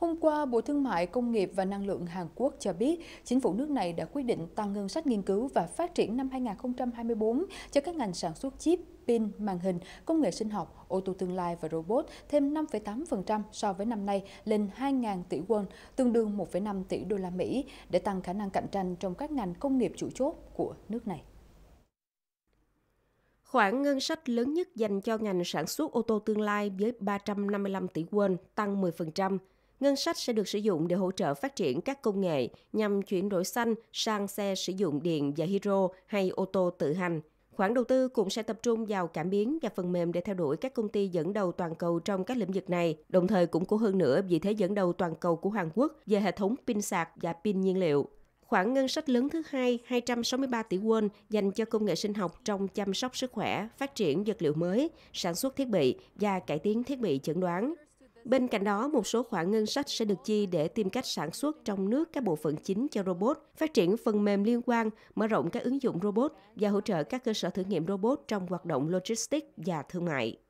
Hôm qua, Bộ Thương mại, Công nghiệp và Năng lượng Hàn Quốc cho biết, chính phủ nước này đã quyết định tăng ngân sách nghiên cứu và phát triển năm 2024 cho các ngành sản xuất chip, pin, màn hình, công nghệ sinh học, ô tô tương lai và robot thêm 5,8% so với năm nay lên 2.000 tỷ won, tương đương 1,5 tỷ đô la Mỹ, để tăng khả năng cạnh tranh trong các ngành công nghiệp chủ chốt của nước này. Khoản ngân sách lớn nhất dành cho ngành sản xuất ô tô tương lai với 355 tỷ won, tăng 10%. Ngân sách sẽ được sử dụng để hỗ trợ phát triển các công nghệ nhằm chuyển đổi xanh sang xe sử dụng điện và hydro hay ô tô tự hành. Khoản đầu tư cũng sẽ tập trung vào cảm biến và phần mềm để theo đuổi các công ty dẫn đầu toàn cầu trong các lĩnh vực này, đồng thời cũng cố hơn nữa vị thế dẫn đầu toàn cầu của Hàn Quốc về hệ thống pin sạc và pin nhiên liệu. Khoản ngân sách lớn thứ hai, 263 tỷ won dành cho công nghệ sinh học trong chăm sóc sức khỏe, phát triển vật liệu mới, sản xuất thiết bị và cải tiến thiết bị chẩn đoán. Bên cạnh đó, một số khoản ngân sách sẽ được chi để tìm cách sản xuất trong nước các bộ phận chính cho robot, phát triển phần mềm liên quan, mở rộng các ứng dụng robot và hỗ trợ các cơ sở thử nghiệm robot trong hoạt động logistics và thương mại.